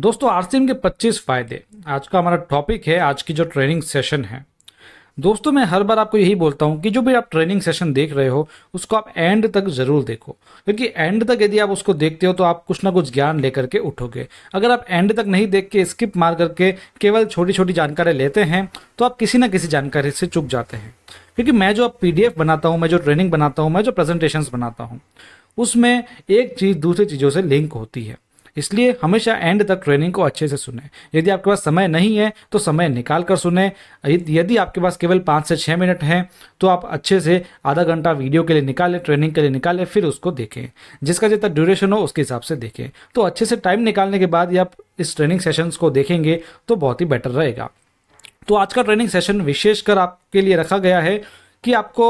दोस्तों आरसीएम के 25 फायदे आज का हमारा टॉपिक है आज की जो ट्रेनिंग सेशन है दोस्तों मैं हर बार आपको यही बोलता हूँ कि जो भी आप ट्रेनिंग सेशन देख रहे हो उसको आप एंड तक जरूर देखो क्योंकि एंड तक यदि आप उसको देखते हो तो आप कुछ ना कुछ ज्ञान लेकर के उठोगे अगर आप एंड तक नहीं देख के स्किप मार करके केवल छोटी छोटी जानकारी लेते हैं तो आप किसी ना किसी जानकारी से चुक जाते हैं क्योंकि मैं जो पी बनाता हूँ मैं जो ट्रेनिंग बनाता हूँ मैं जो प्रेजेंटेशन बनाता हूँ उसमें एक चीज़ दूसरी चीज़ों से लिंक होती है इसलिए हमेशा एंड तक ट्रेनिंग को अच्छे से सुने यदि आपके पास समय नहीं है तो समय निकाल कर सुने यदि आपके पास केवल पाँच से छः मिनट हैं तो आप अच्छे से आधा घंटा वीडियो के लिए निकालें ट्रेनिंग के लिए निकालें फिर उसको देखें जिसका जितना ड्यूरेशन हो उसके हिसाब से देखें तो अच्छे से टाइम निकालने के बाद आप इस ट्रेनिंग सेशंस को देखेंगे तो बहुत ही बेटर रहेगा तो आज का ट्रेनिंग सेशन विशेषकर आपके लिए रखा गया है कि आपको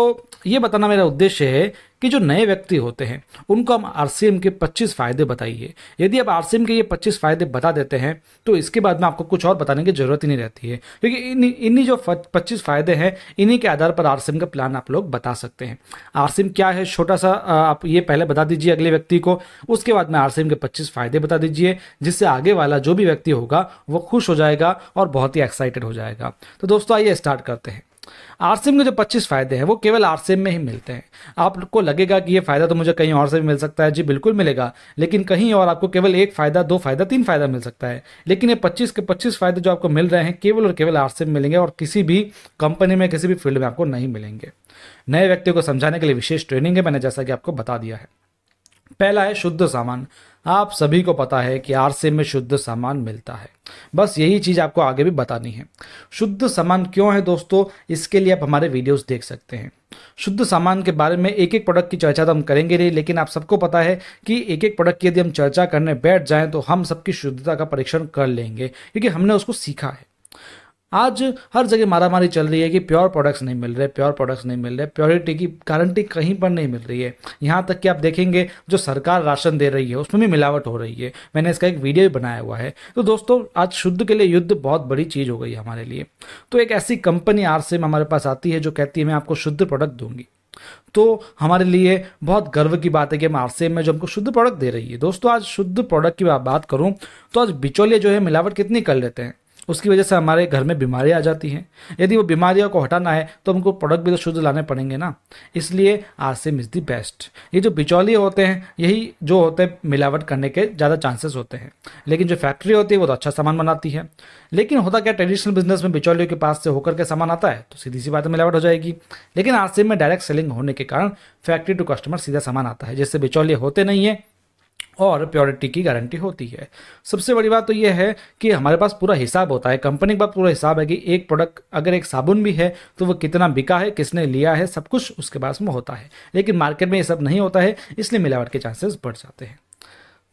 ये बताना मेरा उद्देश्य है कि जो नए व्यक्ति होते हैं उनको हम आर के पच्चीस फ़ायदे बताइए यदि आप आर के ये पच्चीस फ़ायदे बता देते हैं तो इसके बाद में आपको कुछ और बताने की ज़रूरत ही नहीं रहती है क्योंकि इन्हीं इन्हीं जो पच्चीस फ़ायदे हैं इन्हीं के आधार पर आर का प्लान आप लोग बता सकते हैं आर क्या है छोटा सा आप ये पहले बता दीजिए अगले व्यक्ति को उसके बाद में आर के पच्चीस फ़ायदे बता दीजिए जिससे आगे वाला जो भी व्यक्ति होगा वो खुश हो जाएगा और बहुत ही एक्साइटेड हो जाएगा तो दोस्तों आइए स्टार्ट करते हैं आरसीएम के जो 25 फायदे हैं वो केवल आरसीएम में ही मिलते हैं आपको लगेगा कि ये फायदा तो मुझे कहीं और से भी मिल सकता है जी बिल्कुल मिलेगा लेकिन कहीं और आपको केवल एक फायदा दो फायदा तीन फायदा मिल सकता है लेकिन ये 25 के 25 फायदे जो आपको मिल रहे हैं केवल और केवल आरसीएम मिलेंगे और किसी भी कंपनी में किसी भी फील्ड में आपको नहीं मिलेंगे नए व्यक्तियों को समझाने के लिए विशेष ट्रेनिंग है मैंने जैसा कि आपको बता दिया है पहला है शुद्ध सामान आप सभी को पता है कि आरसे में शुद्ध सामान मिलता है बस यही चीज़ आपको आगे भी बतानी है शुद्ध सामान क्यों है दोस्तों इसके लिए आप हमारे वीडियोस देख सकते हैं शुद्ध सामान के बारे में एक एक प्रोडक्ट की चर्चा तो हम करेंगे नहीं लेकिन आप सबको पता है कि एक एक प्रोडक्ट की यदि हम चर्चा करने बैठ जाएं तो हम सबकी शुद्धता का परीक्षण कर लेंगे क्योंकि हमने उसको सीखा है आज हर जगह मारामारी चल रही है कि प्योर प्रोडक्ट्स नहीं मिल रहे प्योर प्रोडक्ट्स नहीं मिल रहे प्योरिटी की गारंटी कहीं पर नहीं मिल रही है यहाँ तक कि आप देखेंगे जो सरकार राशन दे रही है उसमें भी मिलावट हो रही है मैंने इसका एक वीडियो भी बनाया हुआ है तो दोस्तों आज शुद्ध के लिए युद्ध बहुत बड़ी चीज़ हो गई हमारे लिए तो एक ऐसी कंपनी आर हमारे पास आती है जो कहती है मैं आपको शुद्ध प्रोडक्ट दूंगी तो हमारे लिए बहुत गर्व की बात है कि हम आरसीएम में जो हमको शुद्ध प्रोडक्ट दे रही है दोस्तों आज शुद्ध प्रोडक्ट की बात करूं तो आज बिचौलिया जो है मिलावट कितनी कर लेते हैं उसकी वजह से हमारे घर में बीमारियाँ आ जाती हैं यदि वो बीमारियों को हटाना है तो हमको प्रोडक्ट भी तो शुद्ध लाने पड़ेंगे ना इसलिए आसिम इज़ दी बेस्ट ये जो बिचौलिए होते हैं यही जो होते हैं मिलावट करने के ज़्यादा चांसेस होते हैं लेकिन जो फैक्ट्री होती है वो तो अच्छा सामान बनाती है लेकिन होता क्या ट्रेडिशनल बिजनेस में बिचौलियों के पास से होकर के सामान आता है तो सीधी सी बात मिलावट हो जाएगी लेकिन आसिम में डायरेक्ट सेलिंग होने के कारण फैक्ट्री टू कस्टमर सीधा सामान आता है जिससे बिचौलिए होते नहीं है और प्योरिटी की गारंटी होती है सबसे बड़ी बात तो यह है कि हमारे पास पूरा हिसाब होता है कंपनी के पास पूरा हिसाब है कि एक प्रोडक्ट अगर एक साबुन भी है तो वो कितना बिका है किसने लिया है सब कुछ उसके पास में होता है लेकिन मार्केट में ये सब नहीं होता है इसलिए मिलावट के चांसेस बढ़ जाते हैं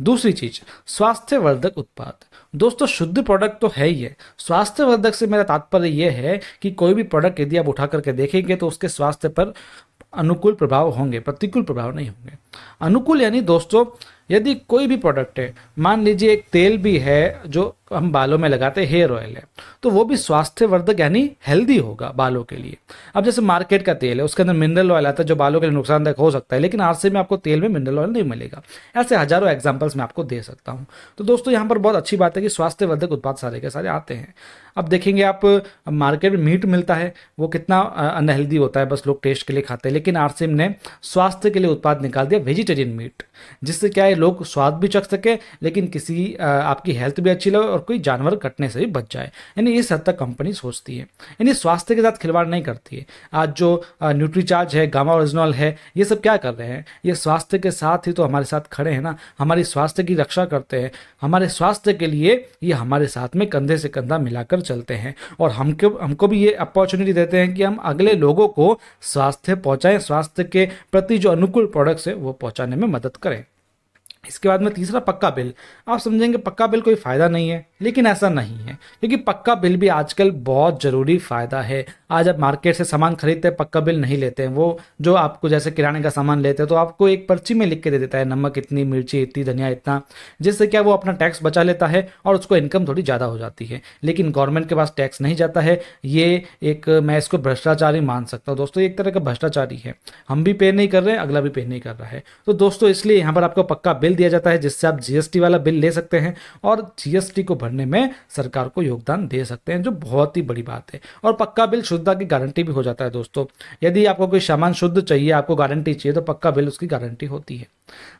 दूसरी चीज स्वास्थ्यवर्धक उत्पाद दोस्तों शुद्ध प्रोडक्ट तो है ही है स्वास्थ्यवर्धक से मेरा तात्पर्य यह है कि कोई भी प्रोडक्ट यदि आप उठा करके देखेंगे तो उसके स्वास्थ्य पर अनुकूल प्रभाव होंगे प्रतिकूल प्रभाव नहीं होंगे अनुकूल यानी दोस्तों यदि कोई भी प्रोडक्ट है मान लीजिए एक तेल भी है जो हम बालों में लगाते हैं हेयर ऑयल है तो वो भी स्वास्थ्यवर्धक यानी हेल्दी होगा बालों के लिए अब जैसे मार्केट का तेल है उसके अंदर मिनरल ऑयल आता है जो बालों के लिए नुकसानदायक हो सकता है लेकिन आरसे में आपको तेल में मिनरल ऑयल नहीं मिलेगा ऐसे हजारों एग्जाम्पल्स मैं आपको दे सकता हूँ तो दोस्तों यहाँ पर बहुत अच्छी बात है कि स्वास्थ्यवर्धक उत्पाद सारे के सारे आते हैं अब देखेंगे आप मार्केट में मीट मिलता है वो कितना अनहेल्दी होता है बस लोग टेस्ट के लिए खाते हैं लेकिन आरसीएम ने स्वास्थ्य के लिए उत्पाद निकाल दिया वेजिटेरियन मीट जिससे क्या है लोग स्वाद भी चख सके लेकिन किसी आपकी हेल्थ भी अच्छी लगे और कोई जानवर कटने से भी बच जाए यानी इस हद तक कंपनी सोचती है यानी स्वास्थ्य के साथ खिलवाड़ नहीं करती है आज जो न्यूट्रीचार्ज है गामा ओरिजिनल है ये सब क्या कर रहे हैं ये स्वास्थ्य के साथ ही तो हमारे साथ खड़े हैं ना हमारी स्वास्थ्य की रक्षा करते हैं हमारे स्वास्थ्य के लिए ये हमारे साथ में कंधे से कंधा मिलाकर चलते हैं और हमको हमको भी ये अपॉर्चुनिटी देते हैं कि हम अगले लोगों को स्वास्थ्य पहुँचाएँ स्वास्थ्य के प्रति जो अनुकूल प्रोडक्ट्स है वो पहुँचाने में मदद करें इसके बाद में तीसरा पक्का बिल आप समझेंगे पक्का बिल कोई फ़ायदा नहीं है लेकिन ऐसा नहीं है क्योंकि पक्का बिल भी आजकल बहुत ज़रूरी फ़ायदा है आज आप मार्केट से सामान खरीदते पक्का बिल नहीं लेते हैं वो जो आपको जैसे किराने का सामान लेते हैं तो आपको एक पर्ची में लिख के दे देता है नमक इतनी मिर्ची इतनी धनिया इतना जिससे क्या वो अपना टैक्स बचा लेता है और उसको इनकम थोड़ी ज़्यादा हो जाती है लेकिन गवर्नमेंट के पास टैक्स नहीं जाता है ये एक मैं इसको भ्रष्टाचारी मान सकता हूँ दोस्तों एक तरह का भ्रष्टाचारी है हम भी पे नहीं कर रहे हैं अगला भी पे नहीं कर रहा है तो दोस्तों इसलिए यहाँ पर आपको पक्का बिल दिया जाता है जिससे आप जीएसटी वाला बिल ले सकते हैं और जीएसटी को भरने में सरकार को योगदान दे सकते हैं जो बहुत ही बड़ी बात है और पक्का बिल शुद्धता की गारंटी भी हो जाता है दोस्तों यदि आपको कोई सामान शुद्ध चाहिए आपको गारंटी चाहिए तो पक्का बिल उसकी गारंटी होती है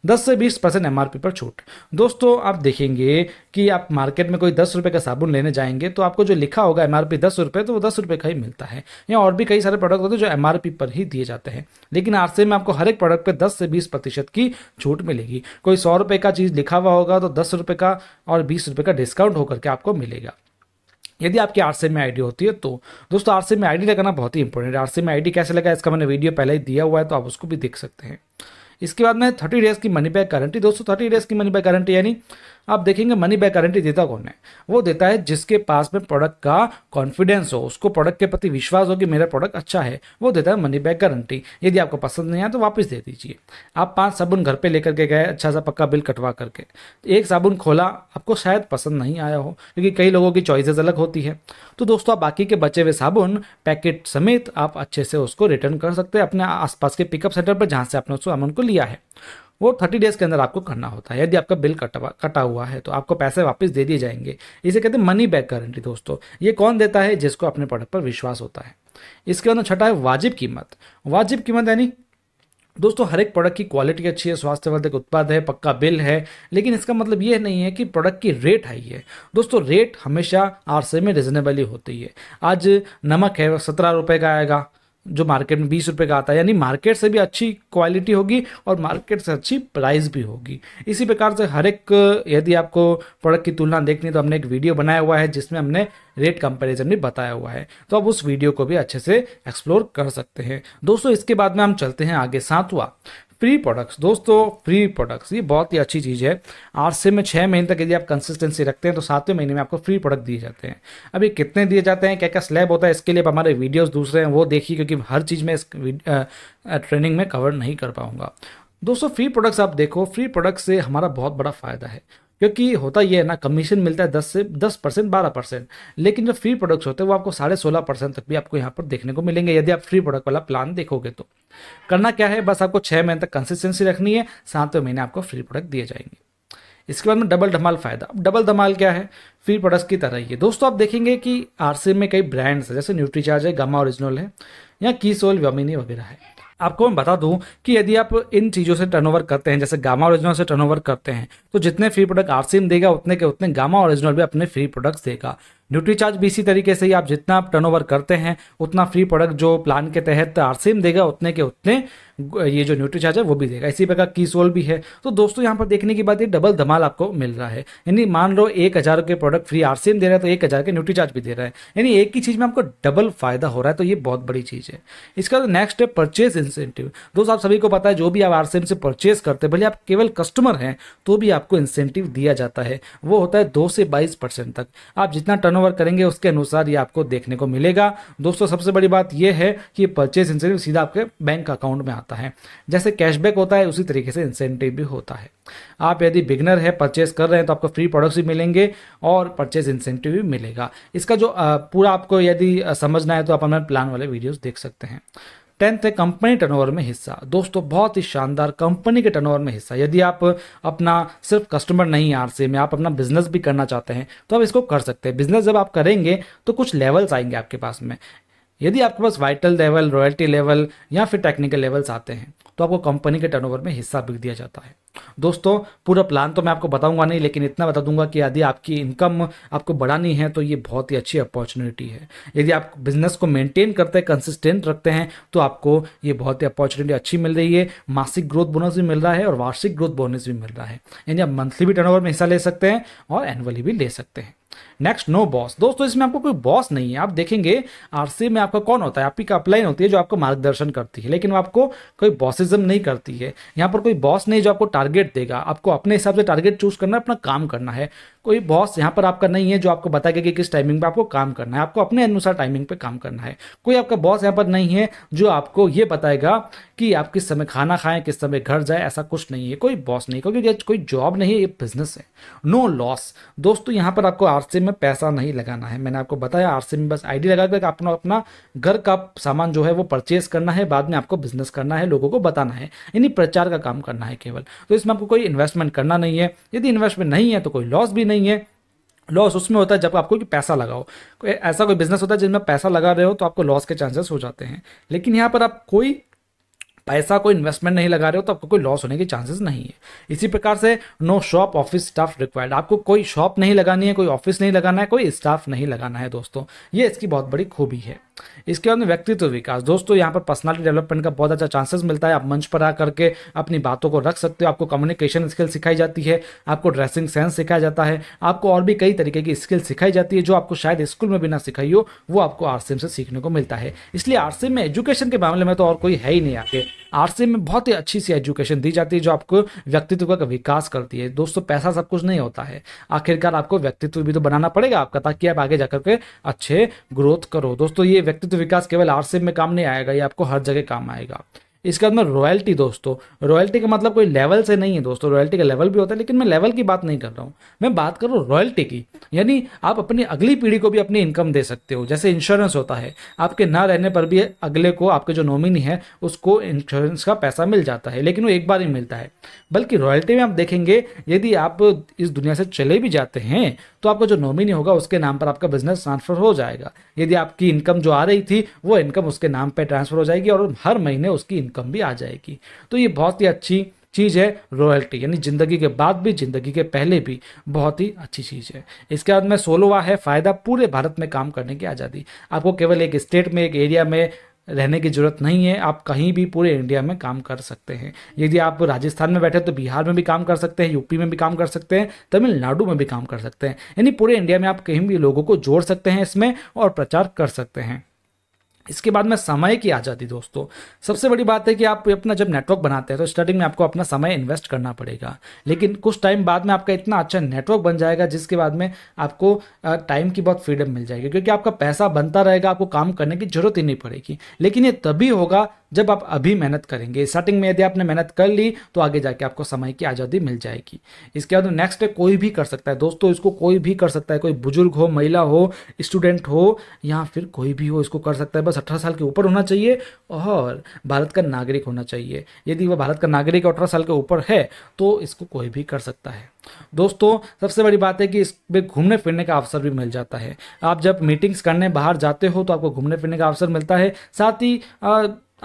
10 से 20 परसेंट एम पर छूट दोस्तों आप देखेंगे कि आप मार्केट में कोई दस रुपये का साबुन लेने जाएंगे तो आपको जो लिखा होगा एम आर पी दस रुपये तो वो दस रुपये का ही मिलता है या और भी कई सारे प्रोडक्ट होते हैं जो एम आर पी पर ही दिए जाते हैं लेकिन आरसे में आपको हर एक प्रोडक्ट पर दस से बीस प्रतिशत की छूट मिलेगी कोई सौ रुपये का चीज़ लिखा हुआ होगा तो दस रुपये का और बीस रुपये का डिस्काउंट होकर के आपको मिलेगा यदि आपकी आर में आईडी होती है तो दोस्तों आर में आईडी लगाना बहुत ही इंपॉर्टेंट है आर आई आईडी कैसे लगा इसका मैंने वीडियो पहले ही दिया हुआ है तो आप उसको भी देख सकते हैं इसके बाद में थर्टी डेज की मनी बैक गारंटी दोस्तों थर्टी डेज की मनी बैक गारंटी यानी आप देखेंगे मनी बैक गारंटी देता कौन है वो देता है जिसके पास में प्रोडक्ट का कॉन्फिडेंस हो उसको प्रोडक्ट के प्रति विश्वास हो कि मेरा प्रोडक्ट अच्छा है वो देता है मनी बैक गारंटी यदि आपको पसंद नहीं आया तो वापस दे दीजिए आप पाँच साबुन घर पर लेकर के गए अच्छा सा पक्का बिल कटवा करके एक साबुन खोला आपको शायद पसंद नहीं आया हो क्योंकि कई लोगों की चॉइसेज अलग होती है तो दोस्तों आप बाकी के बचे हुए साबुन पैकेट समेत आप अच्छे से उसको रिटर्न कर सकते हैं अपने आसपास के पिकअप सेंटर पर जहाँ से आपने उस साबुन को लिया है वो थर्टी डेज के अंदर आपको करना होता है यदि आपका बिल कटवा कटा हुआ है तो आपको पैसे वापस दे दिए जाएंगे इसे कहते हैं मनी बैक गारंटी दोस्तों ये कौन देता है जिसको अपने प्रोडक्ट पर विश्वास होता है इसके बाद छठा है वाजिब कीमत वाजिब कीमत यानी दोस्तों हर एक प्रोडक्ट की क्वालिटी अच्छी है स्वास्थ्यवर्धक उत्पाद है पक्का बिल है लेकिन इसका मतलब ये नहीं है कि प्रोडक्ट की रेट हाई है दोस्तों रेट हमेशा आरसे में रिजनेबली होती है आज नमक है सत्रह रुपये का आएगा जो मार्केट में बीस रुपये का आता है यानी मार्केट से भी अच्छी क्वालिटी होगी और मार्केट से अच्छी प्राइस भी होगी इसी प्रकार से हर एक यदि आपको प्रोडक्ट की तुलना देखनी तो हमने एक वीडियो बनाया हुआ है जिसमें हमने रेट कंपैरिजन भी बताया हुआ है तो आप उस वीडियो को भी अच्छे से एक्सप्लोर कर सकते हैं दोस्तों इसके बाद में हम चलते हैं आगे सातवा फ्री प्रोडक्ट्स दोस्तों फ्री प्रोडक्ट्स ये बहुत ही अच्छी चीज़ है आठ से में छः महीने तक यदि आप कंसिस्टेंसी रखते हैं तो सातवें महीने में आपको फ्री प्रोडक्ट दिए जाते हैं अब ये कितने दिए जाते हैं क्या क्या स्लैब होता है इसके लिए आप हमारे वीडियोज़ दूसरे हैं वो देखिए क्योंकि हर चीज़ में इस ट्रेनिंग में कवर नहीं कर पाऊँगा दोस्तों फ्री प्रोडक्ट्स आप देखो फ्री प्रोडक्ट से हमारा बहुत बड़ा फ़ायदा है क्योंकि होता यह है ना कमीशन मिलता है दस से दस परसेंट बारह परसेंट लेकिन जो फ्री प्रोडक्ट्स होते हैं वो आपको साढ़े सोलह परसेंट तक भी आपको यहाँ पर देखने को मिलेंगे यदि आप फ्री प्रोडक्ट वाला प्लान देखोगे तो करना क्या है बस आपको छः महीने तक कंसिस्टेंसी रखनी है सातवें महीने आपको फ्री प्रोडक्ट दिए जाएंगे इसके बाद में डबल धमाल फायदा डबल धमाल क्या है फ्री प्रोडक्ट्स की तरह ही है दोस्तों आप देखेंगे कि आरसी में कई ब्रांड्स हैं जैसे न्यूट्रीचार्ज है गामा ओरिजिनल है या की सोल वमिनी वगैरह है आपको मैं बता दूं कि यदि आप इन चीज़ों से टर्नओवर करते हैं जैसे गामा ओरिजिनल से टर्नओवर करते हैं तो जितने फ्री प्रोडक्ट आरसीएम देगा उतने के उतने गामा ओरिजिनल भी अपने फ्री प्रोडक्ट्स देगा ड्यूटी चार्ज भी इसी तरीके से ही आप जितना आप टर्नओवर करते हैं उतना फ्री प्रोडक्ट जो प्लान के तहत आरसीएम देगा उतने के उतने ये जो न्यूट्री चार्ज है वो भी देगा इसी प्रकार की सोल भी है तो दोस्तों यहाँ पर देखने की बात ये डबल धमाल आपको मिल रहा है यानी मान लो एक हज़ार के प्रोडक्ट फ्री आरसीएम दे रहा है तो एक हज़ार के न्यूट्री चार्ज भी दे रहा है यानी एक ही चीज़ में आपको डबल फायदा हो रहा है तो ये बहुत बड़ी चीज़ है इसका नेक्स्ट है परचेज इंसेंटिव दोस्तों आप सभी को पता है जो भी आप आरसीएम से परचेज करते हैं भले आप केवल कस्टमर हैं तो भी आपको इंसेंटिव दिया जाता है वो होता है दो से बाईस परसेंट तक आप जितना टर्न ओवर करेंगे उसके अनुसार ये आपको देखने को मिलेगा दोस्तों सबसे बड़ी बात ये है कि परचेज इंसेंटिव सीधा आपके बैंक अकाउंट में आता है जैसे कैशबैक होता है उसी तरीके से इंसेंटिव भी होता है आप यदि बिगनर है परचेज कर रहे हैं तो आपको फ्री प्रोडक्ट्स भी मिलेंगे और परचेज इंसेंटिव भी मिलेगा इसका जो पूरा आपको यदि समझना है तो आप हमारे प्लान वाले वीडियोज़ देख सकते हैं टेंथ है कंपनी टर्नओवर में हिस्सा दोस्तों बहुत ही शानदार कंपनी के टर्नओवर में हिस्सा यदि आप अपना सिर्फ कस्टमर नहीं आरसी में आप अपना बिजनेस भी करना चाहते हैं तो आप इसको कर सकते हैं बिजनेस जब आप करेंगे तो कुछ लेवल्स आएंगे आपके पास में यदि आपके पास वाइटल लेवल रॉयल्टी लेवल या फिर टेक्निकल लेवल्स आते हैं तो आपको कंपनी के टर्नओवर में हिस्सा भी दिया जाता है दोस्तों पूरा प्लान तो मैं आपको बताऊंगा नहीं लेकिन इतना बता दूंगा कि यदि आपकी इनकम आपको बढ़ानी है तो ये बहुत ही अच्छी अपॉर्चुनिटी है यदि आप बिजनेस को मेंटेन करते हैं कंसिस्टेंट रखते हैं तो आपको ये बहुत ही अपॉर्चुनिटी अच्छी मिल रही है मासिक ग्रोथ बोनस भी मिल रहा है और वार्षिक ग्रोथ बोनस भी मिल रहा है यानी आप मंथली भी टर्न में हिस्सा ले सकते हैं और एनुअली भी ले सकते हैं नेक्स्ट नो बॉस दोस्तों इसमें आपको कोई बॉस नहीं है आप देखेंगे आरसी में आपका कौन होता है आपकी अपलाइन होती है जो आपको मार्गदर्शन करती है लेकिन वो आपको कोई बॉसिज्म नहीं करती है यहाँ पर कोई बॉस नहीं जो आपको टारगेट देगा आपको अपने हिसाब से टारगेट चूज करना अपना काम करना है कोई बॉस यहाँ पर आपका नहीं है जो आपको बताएगा कि किस टाइमिंग पर आपको काम करना है आपको अपने अनुसार टाइमिंग पर काम करना है कोई आपका बॉस यहाँ पर नहीं है जो आपको ये बताएगा कि आप किस समय खाना खाएं किस समय घर जाए ऐसा कुछ नहीं है कोई बॉस नहीं क्योंकि कोई जॉब नहीं है ये बिजनेस है नो लॉस दोस्तों यहाँ पर आपको आरसी में पैसा नहीं लगाना है मैंने आपको बताया आरसी में बस आईडी लगा कर अपना घर का सामान जो है वो परचेज करना है बाद में आपको बिजनेस करना है लोगों को बताना है यानी प्रचार का काम करना है केवल तो इसमें आपको कोई इन्वेस्टमेंट करना नहीं है यदि इन्वेस्टमेंट नहीं है तो कोई लॉस भी नहीं है लॉस उसमें होता है जब आपको पैसा लगाओ कोई ऐसा कोई बिजनेस होता है जिसमें पैसा लगा रहे हो तो आपको लॉस के चांसेस हो जाते हैं लेकिन यहाँ पर आप कोई पैसा कोई इन्वेस्टमेंट नहीं लगा रहे हो तो आपको कोई लॉस होने के चांसेस नहीं है इसी प्रकार से no shop office staff required आपको कोई शॉप नहीं लगानी है कोई ऑफिस नहीं लगाना है कोई स्टाफ नहीं लगाना है दोस्तों ये इसकी बहुत बड़ी खूबी है इसके बाद व्यक्तित्व विकास दोस्तों यहाँ पर पर्सनालिटी डेवलपमेंट का बहुत अच्छा चांसेस मिलता है आप मंच पर आकर के अपनी बातों को रख सकते हो आपको कम्युनिकेशन स्किल सिखाई जाती है आपको ड्रेसिंग सेंस सिखाया जाता है आपको और भी कई तरीके की स्किल सिखाई जाती है जो आपको शायद स्कूल में भी ना सिखाई हो वो आपको आरसीएम से सीखने को मिलता है इसलिए आरसीएम में एजुकेशन के मामले में तो और कोई है ही नहीं आगे आर्ट्स में बहुत ही अच्छी सी एजुकेशन दी जाती है जो आपको व्यक्तित्व का विकास करती है दोस्तों पैसा सब कुछ नहीं होता है आखिरकार आपको व्यक्तित्व भी तो बनाना पड़ेगा आपका ताकि आप आगे जाकर के अच्छे ग्रोथ करो दोस्तों ये व्यक्तित्व विकास केवल आर्ट्स में काम नहीं आएगा ये आपको हर जगह काम आएगा इसके बाद में रॉयल्टी दोस्तों रॉयल्टी का मतलब कोई लेवल से नहीं है दोस्तों रॉयल्टी का लेवल भी होता है लेकिन मैं लेवल की बात नहीं कर रहा हूँ मैं बात कर रहा हूँ रॉयल्टी की यानी आप अपनी अगली पीढ़ी को भी अपनी इनकम दे सकते हो जैसे इंश्योरेंस होता है आपके ना रहने पर भी अगले को आपके जो नॉमिनी है उसको इंश्योरेंस का पैसा मिल जाता है लेकिन वो एक बार ही मिलता है बल्कि रॉयल्टी में आप देखेंगे यदि आप इस दुनिया से चले भी जाते हैं तो आपका जो नॉमिनी होगा उसके नाम पर आपका बिजनेस ट्रांसफर हो जाएगा यदि आपकी इनकम जो आ रही थी वो इनकम उसके नाम पर ट्रांसफर हो जाएगी और हर महीने उसकी इनकम भी आ जाएगी तो ये बहुत ही अच्छी चीज़ है रॉयल्टी यानी ज़िंदगी के बाद भी ज़िंदगी के पहले भी बहुत ही अच्छी चीज़ है इसके बाद में सोलोवा है फ़ायदा पूरे भारत में काम करने की आज़ादी आपको केवल एक स्टेट में एक एरिया में रहने की ज़रूरत नहीं है आप कहीं भी पूरे इंडिया में काम कर सकते हैं यदि आप राजस्थान में बैठे तो बिहार में भी काम कर सकते हैं यूपी में भी काम कर सकते हैं तमिलनाडु में भी काम कर सकते हैं यानी पूरे इंडिया में आप कहीं भी लोगों को जोड़ सकते हैं इसमें और प्रचार कर सकते हैं इसके बाद में समय की आ जाती दोस्तों सबसे बड़ी बात है कि आप अपना जब नेटवर्क बनाते हैं तो स्टार्टिंग में आपको अपना समय इन्वेस्ट करना पड़ेगा लेकिन कुछ टाइम बाद में आपका इतना अच्छा नेटवर्क बन जाएगा जिसके बाद में आपको टाइम की बहुत फ्रीडम मिल जाएगी क्योंकि आपका पैसा बनता रहेगा आपको काम करने की जरूरत ही नहीं पड़ेगी लेकिन ये तभी होगा जब आप अभी मेहनत करेंगे स्टार्टिंग में यदि आपने मेहनत कर ली तो आगे जाके आपको समय की आज़ादी मिल जाएगी इसके बाद नेक्स्ट कोई भी कर सकता है दोस्तों इसको कोई भी कर सकता है कोई बुजुर्ग हो महिला हो स्टूडेंट हो या फिर कोई भी हो इसको कर सकता है बस अठारह साल के ऊपर होना चाहिए और भारत का नागरिक होना चाहिए यदि वह भारत का नागरिक अठारह साल के ऊपर है तो इसको कोई भी कर सकता है दोस्तों सबसे बड़ी बात है कि इस पर घूमने फिरने का अवसर भी मिल जाता है आप जब मीटिंग्स करने बाहर जाते हो तो आपको घूमने फिरने का अवसर मिलता है साथ ही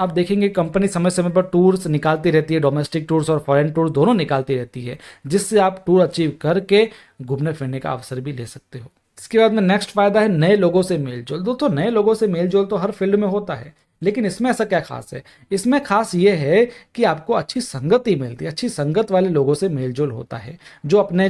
आप देखेंगे कंपनी समय समय पर टूर्स निकालती रहती है डोमेस्टिक टूर्स और फॉरेन टूर्स दोनों निकालती रहती है जिससे आप टूर अचीव करके घूमने फिरने का अवसर भी ले सकते हो इसके बाद में नेक्स्ट फायदा है नए लोगों से मेल जोल दोस्तों नए लोगों से मेल जोल तो हर फील्ड में होता है लेकिन इसमें ऐसा क्या खास है इसमें खास ये है कि आपको अच्छी संगति मिलती है अच्छी संगत वाले लोगों से मेलजोल होता है जो अपने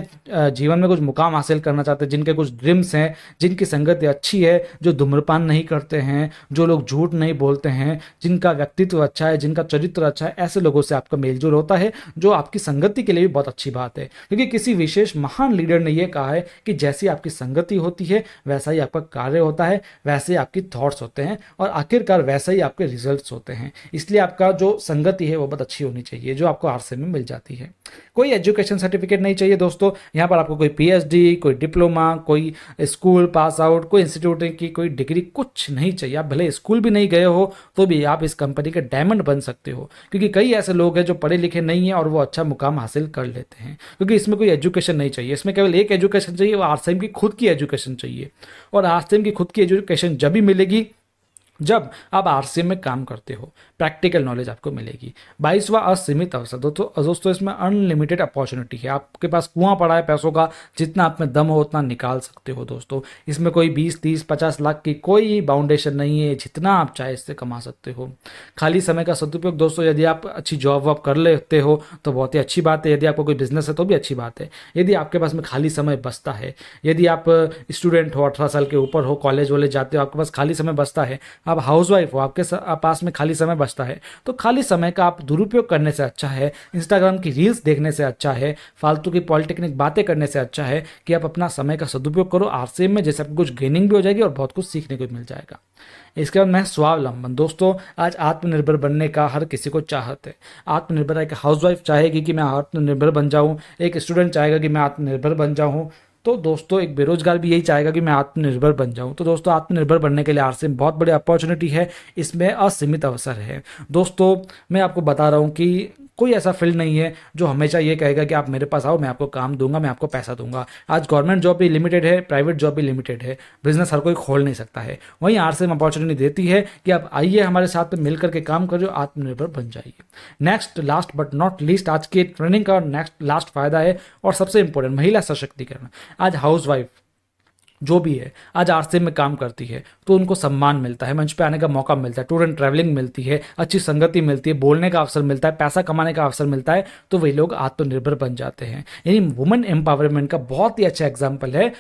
जीवन में कुछ मुकाम हासिल करना चाहते हैं जिनके कुछ ड्रीम्स हैं जिनकी संगति अच्छी है जो धूम्रपान नहीं करते हैं जो लोग झूठ नहीं बोलते हैं जिनका व्यक्तित्व अच्छा है जिनका चरित्र अच्छा है ऐसे लोगों से आपका मेलजोल होता है जो आपकी संगति के लिए भी बहुत अच्छी बात है क्योंकि किसी विशेष महान लीडर ने यह कहा है कि जैसी आपकी संगति होती है वैसा ही आपका कार्य होता है वैसे ही आपकी थॉट्स होते हैं और आखिरकार वैसा ही आपके रिजल्ट्स होते हैं इसलिए आपका जो संगति है वो बहुत अच्छी होनी चाहिए जो आपको आर में मिल जाती है कोई एजुकेशन सर्टिफिकेट नहीं चाहिए दोस्तों यहाँ पर आपको कोई पी कोई डिप्लोमा कोई स्कूल पास आउट कोई इंस्टीट्यूट की कोई डिग्री कुछ नहीं चाहिए आप भले स्कूल भी नहीं गए हो तो भी आप इस कंपनी के डायमंड बन सकते हो क्योंकि कई ऐसे लोग हैं जो पढ़े लिखे नहीं हैं और वो अच्छा मुकाम हासिल कर लेते हैं क्योंकि इसमें कोई एजुकेशन नहीं चाहिए इसमें केवल एक एजुकेशन चाहिए वो आर की खुद की एजुकेशन चाहिए और आर की खुद की एजुकेशन जब भी मिलेगी जब आप आर में काम करते हो प्रैक्टिकल नॉलेज आपको मिलेगी बाईसवा असीमित अवसर दोस्तों दोस्तों इसमें अनलिमिटेड अपॉर्चुनिटी है आपके पास कुआं पड़ा है पैसों का जितना आप में दम हो उतना निकाल सकते हो दोस्तों इसमें कोई बीस तीस पचास लाख की कोई बाउंडेशन नहीं है जितना आप चाहे इससे कमा सकते हो खाली समय का सदुपयोग दोस्तों यदि आप अच्छी जॉब वॉब कर लेते हो तो बहुत ही अच्छी बात है यदि आपको कोई बिजनेस है तो भी अच्छी बात है यदि आपके पास में खाली समय बसता है यदि आप स्टूडेंट हो अठारह साल के ऊपर हो कॉलेज वॉलेज जाते हो आपके पास खाली समय बचता है आप हाउसवाइफ हो आपके आप पास में खाली समय बचता है तो खाली समय का आप दुरुपयोग करने से अच्छा है इंस्टाग्राम की रील्स देखने से अच्छा है फालतू की पॉलिटेक्निक बातें करने से अच्छा है कि आप अपना समय का सदुपयोग करो आर में जैसे आपको कुछ गेनिंग भी हो जाएगी और बहुत कुछ सीखने को मिल जाएगा इसके बाद मैं स्वावलंबन दोस्तों आज आत्मनिर्भर बनने का हर किसी को चाहत है आत्मनिर्भर एक हाउसवाइफ चाहेगी कि मैं आत्मनिर्भर बन जाऊँ एक स्टूडेंट चाहेगा कि मैं आत्मनिर्भर बन जाऊँ तो दोस्तों एक बेरोजगार भी यही चाहेगा कि मैं आत्मनिर्भर बन जाऊं तो दोस्तों आत्मनिर्भर बनने के लिए आर बहुत बड़ी अपॉर्चुनिटी है इसमें असीमित अवसर है दोस्तों मैं आपको बता रहा हूं कि कोई ऐसा फील्ड नहीं है जो हमेशा ये कहेगा कि आप मेरे पास आओ मैं आपको काम दूंगा मैं आपको पैसा दूंगा आज गवर्नमेंट जॉब भी लिमिटेड है प्राइवेट जॉब भी लिमिटेड है बिजनेस हर कोई खोल नहीं सकता है वहीं आर से अपॉर्चुनिटी देती है कि आप आइए हमारे साथ मिल करके काम करो आत्मनिर्भर बन जाइए next last but not least आज की ट्रेनिंग का नेक्स्ट लास्ट फायदा है और सबसे इंपॉर्टेंट महिला सशक्तिकरण आज हाउस वाइफ जो भी है आज आर में काम करती है तो उनको सम्मान मिलता है मंच पे आने का मौका मिलता है टूर एंड ट्रैवलिंग मिलती है अच्छी संगति मिलती है बोलने का अवसर मिलता है पैसा कमाने का अवसर मिलता है तो वही लोग आत्मनिर्भर बन जाते हैं यानी वुमेन एम्पावरमेंट का बहुत ही अच्छा एग्जाम्पल है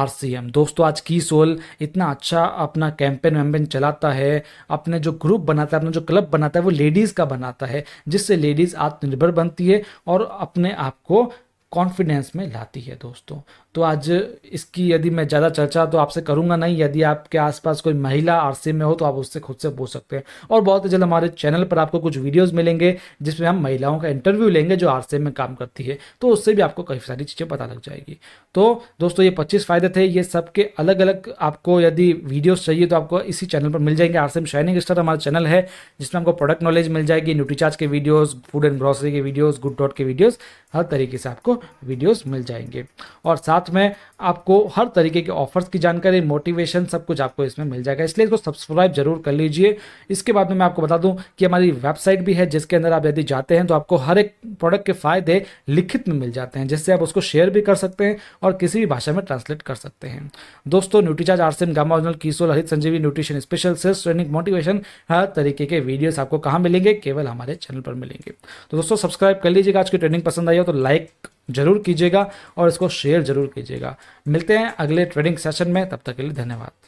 आर दोस्तों आज की सोल इतना अच्छा अपना कैंपेन वैम्पेन चलाता है अपने जो ग्रुप बनाता है अपना जो क्लब बनाता है वो लेडीज़ का बनाता है जिससे लेडीज़ आत्मनिर्भर बनती है और अपने आप को कॉन्फिडेंस में लाती है दोस्तों तो आज इसकी यदि मैं ज़्यादा चर्चा तो आपसे करूंगा नहीं यदि आपके आसपास कोई महिला आरसी में हो तो आप उससे खुद से पूछ सकते हैं और बहुत जल्द हमारे चैनल पर आपको कुछ वीडियोस मिलेंगे जिसमें हम महिलाओं का इंटरव्यू लेंगे जो आरसी में काम करती है तो उससे भी आपको काफ़ी सारी चीज़ें पता लग जाएगी तो दोस्तों ये पच्चीस फ़ायदे थे ये सबके अलग अलग आपको यदि वीडियोज़ चाहिए तो आपको इसी चैनल पर मिल जाएंगे आर सी शाइनिंग स्टार हमारा चैनल है जिसमें आपको प्रोडक्ट नॉलेज मिल जाएगी न्यूट्रीचार्ज के वीडियोज़ फूड एंड ग्रॉसरी के वीडियोज़ गुड डॉट के वीडियोज़ हर तरीके से आपको वीडियोज़ मिल जाएंगे और साथ साथ में आपको हर तरीके के ऑफर्स की जानकारी मोटिवेशन सब कुछ आपको इसमें मिल जाएगा इसलिए इसको सब्सक्राइब जरूर कर लीजिए इसके बाद में मैं आपको बता दूं कि हमारी वेबसाइट भी है जिसके अंदर आप यदि जाते हैं तो आपको हर एक प्रोडक्ट के फायदे लिखित में मिल जाते हैं जिससे आप उसको शेयर भी कर सकते हैं और किसी भी भाषा में ट्रांसलेट कर सकते हैं दोस्तों न्यूट्रीचार्ज आरसेन गामा ओरिजिनल कीसोल Harit Sanjivi nutrition special sales training motivation हर तरीके के वीडियोज आपको कहाँ मिलेंगे केवल हमारे चैनल पर मिलेंगे तो दोस्तों सब्सक्राइब कर लीजिएगा आज की ट्रेनिंग पसंद आई हो तो लाइक जरूर कीजिएगा और इसको शेयर जरूर कीजिएगा मिलते हैं अगले ट्रेडिंग सेशन में तब तक के लिए धन्यवाद